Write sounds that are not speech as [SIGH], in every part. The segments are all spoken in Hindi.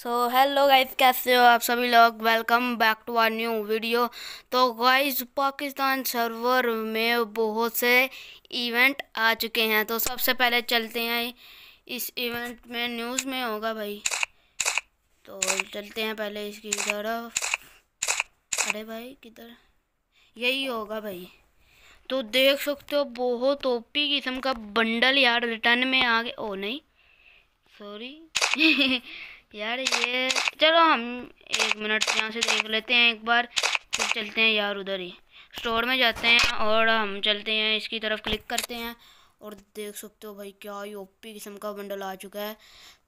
सो हेलो गाइस कैसे हो आप सभी लोग welcome back to our new video तो गाइस पाकिस्तान सर्वर में बहुत से इवेंट आ चुके हैं तो सबसे पहले चलते हैं इस इवेंट में न्यूज़ में होगा भाई तो चलते हैं पहले इसकी तरफ अरे भाई किधर यही होगा भाई तो देख सकते हो बहुत ओपी किस्म का बंडल यार रिटर्न में आ गए ओ नहीं सॉरी [LAUGHS] यार ये चलो हम एक मिनट यहाँ से देख लेते हैं एक बार फिर चलते हैं यार उधर ही स्टोर में जाते हैं और हम चलते हैं इसकी तरफ क्लिक करते हैं और देख सकते हो भाई क्या ही ओपी किस्म का बंडल आ चुका है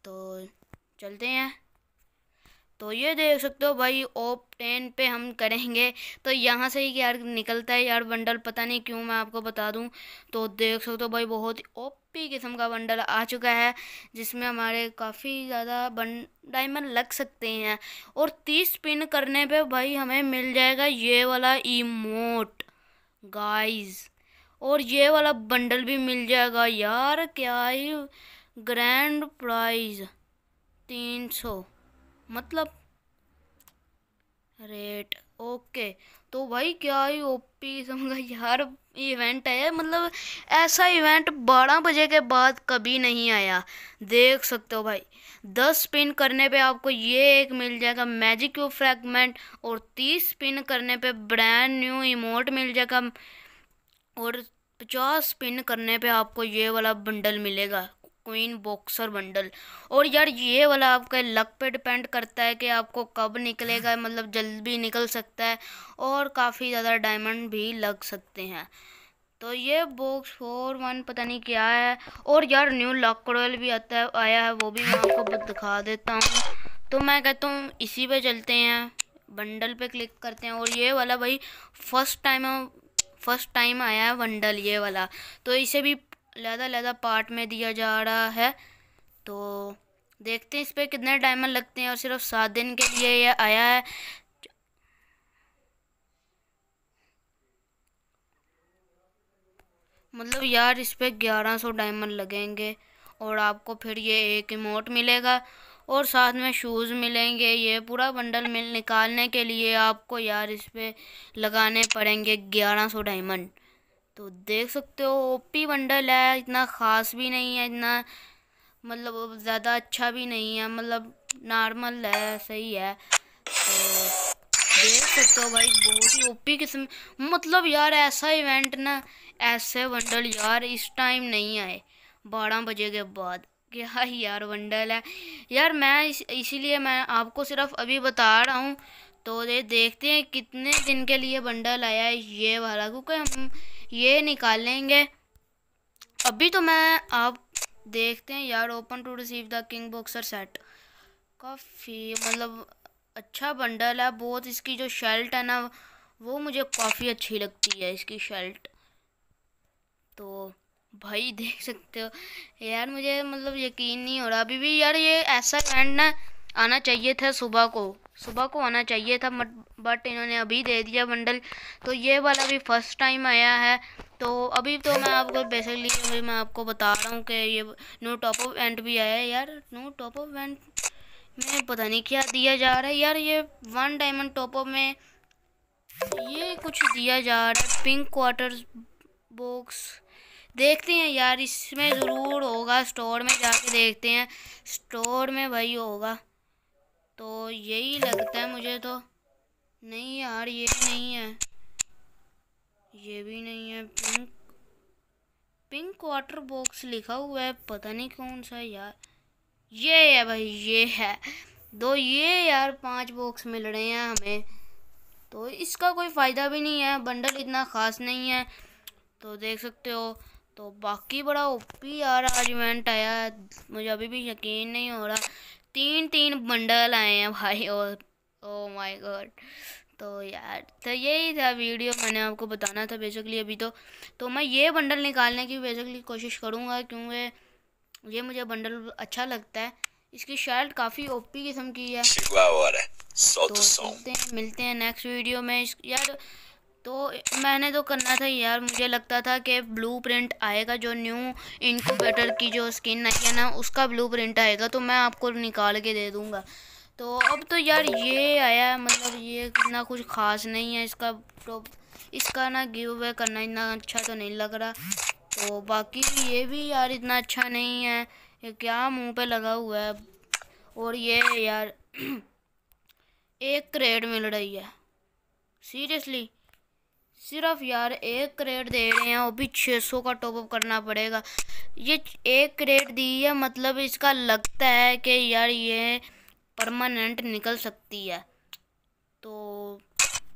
तो चलते हैं तो ये देख सकते हो भाई ओप टेन पे हम करेंगे तो यहाँ से ही यार निकलता है यार बंडल पता नहीं क्यों मैं आपको बता दूँ तो देख सकते हो भाई बहुत ओपी किस्म का बंडल आ चुका है जिसमें हमारे काफ़ी ज़्यादा बन डायमंड लग सकते हैं और तीस पिन करने पे भाई हमें मिल जाएगा ये वाला इमोट गाइस और ये वाला बंडल भी मिल जाएगा यार क्या ही ग्रैंड प्राइज तीन सौ मतलब रेट ओके तो भाई क्या ही ओपी समझा यार इवेंट है मतलब ऐसा इवेंट बारह बजे के बाद कभी नहीं आया देख सकते हो भाई दस स्पिन करने पे आपको ये एक मिल जाएगा मैजिक क्यूब फ्रैगमेंट और तीस स्पिन करने पे ब्रांड न्यू इमोट मिल जाएगा और पचास स्पिन करने पे आपको ये वाला बंडल मिलेगा क्वीन बॉक्सर बंडल और यार ये वाला आपका लक पे डिपेंड करता है कि आपको कब निकलेगा मतलब जल्द भी निकल सकता है और काफ़ी ज़्यादा डायमंड भी लग सकते हैं तो ये बॉक्स फोर वन पता नहीं क्या है और यार न्यू लक रॉयल भी आता है आया है वो भी मैं आपको दिखा देता हूँ तो मैं कहता हूँ इसी पे चलते हैं बंडल पे क्लिक करते हैं और ये वाला भाई फर्स्ट टाइम फर्स्ट टाइम आया है बंडल ये वाला तो इसे भी लहदा पार्ट में दिया जा रहा है तो देखते हैं इस पर कितने डायमंड लगते हैं और सिर्फ सात दिन के लिए यह आया है मतलब यार इस पर ग्यारह सौ डायमंड लगेंगे और आपको फिर ये एक इमोट मिलेगा और साथ में शूज़ मिलेंगे ये पूरा बंडल मिल निकालने के लिए आपको यार इस पर लगाने पड़ेंगे ग्यारह सौ डायमंड तो देख सकते हो ओपी बंडल है इतना ख़ास भी नहीं है इतना मतलब ज़्यादा अच्छा भी नहीं है मतलब नॉर्मल है सही है तो देख सकते हो भाई बहुत ही ओपी किस्म मतलब यार ऐसा इवेंट ना ऐसे वंडल यार इस टाइम नहीं आए बारह बजे के बाद क्या यार वंडल है यार मैं इस, इसीलिए मैं आपको सिर्फ अभी बता रहा हूँ तो ये देखते हैं कितने दिन के लिए बंडल आया है ये वाला क्योंकि हम ये निकालेंगे अभी तो मैं आप देखते हैं यार open to receive the king boxer set काफ़ी मतलब अच्छा बंडल है बहुत इसकी जो शर्ट है ना वो मुझे काफ़ी अच्छी लगती है इसकी शर्ट तो भाई देख सकते हो यार मुझे मतलब यकीन नहीं हो रहा अभी भी यार ये ऐसा इवेंट ना आना चाहिए था सुबह को सुबह को आना चाहिए था बट इन्होंने अभी दे दिया बंडल तो ये वाला भी फर्स्ट टाइम आया है तो अभी तो मैं आपको बेसिकली अभी मैं आपको बता रहा हूँ कि ये नो टॉप ऑफ एंड भी आया है यार नो टॉप ऑफ एंड में पता नहीं क्या दिया जा रहा है यार ये वन डायमंड टॉप ऑफ में ये कुछ दिया जा रहा है पिंक क्वार्टर बॉक्स देखते हैं यार इसमें ज़रूर होगा स्टोर में जाके देखते हैं स्टोर में भाई होगा तो यही लगता है मुझे तो नहीं यार ये नहीं है ये भी नहीं है पिंक पिंक वाटर बॉक्स लिखा हुआ है पता नहीं कौन सा यार ये है भाई ये है दो ये यार पांच बॉक्स मिल रहे हैं हमें तो इसका कोई फ़ायदा भी नहीं है बंडल इतना ख़ास नहीं है तो देख सकते हो तो बाकी बड़ा ओपी यार आज इवेंट आया मुझे अभी भी यकीन नहीं हो रहा तीन तीन बंडल आए हैं भाई और ओ माय गॉड तो यार तो यही था वीडियो मैंने आपको बताना था बेसिकली अभी तो तो मैं ये बंडल निकालने की बेसिकली कोशिश करूँगा क्योंकि ये मुझे बंडल अच्छा लगता है इसकी शर्ट काफ़ी ओपी किस्म की है तो, तो मिलते हैं नेक्स्ट वीडियो में यार तो मैंने तो करना था यार मुझे लगता था कि ब्लू प्रिंट आएगा जो न्यू बेटर की जो स्किन आई है ना उसका ब्लू प्रिंट आएगा तो मैं आपको निकाल के दे दूँगा तो अब तो यार ये आया मतलब ये इतना कुछ खास नहीं है इसका तो इसका ना गिव अवे करना इतना अच्छा तो नहीं लग रहा तो बाकी ये भी यार इतना अच्छा नहीं है ये क्या मुंह पे लगा हुआ है और ये यार [CLEARS THROAT] एक क्रेड मिल रही है सीरियसली सिर्फ यार एक क्रेट दे रहे हैं वो भी 600 का टॉपअप करना पड़ेगा ये एक क्रेट दी है मतलब इसका लगता है कि यार ये परमानेंट निकल सकती है तो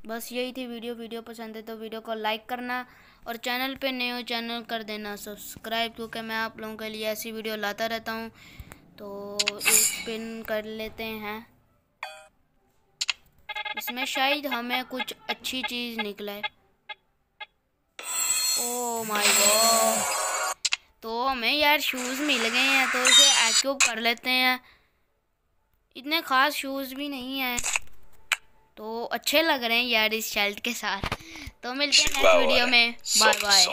बस यही थी वीडियो वीडियो पसंद है तो वीडियो को लाइक करना और चैनल पे नए हो चैनल कर देना सब्सक्राइब क्योंकि मैं आप लोगों के लिए ऐसी वीडियो लाता रहता हूँ तो एक पिन कर लेते हैं इसमें शायद हमें कुछ अच्छी चीज़ निकले ओ माय गॉड तो हमें यार शूज़ मिल गए हैं तो इसे एक्यूब कर लेते हैं इतने ख़ास शूज़ भी नहीं हैं तो अच्छे लग रहे हैं यार इस शर्ट के साथ तो मिलते हैं नेक्स्ट वीडियो uh, में बाय बाय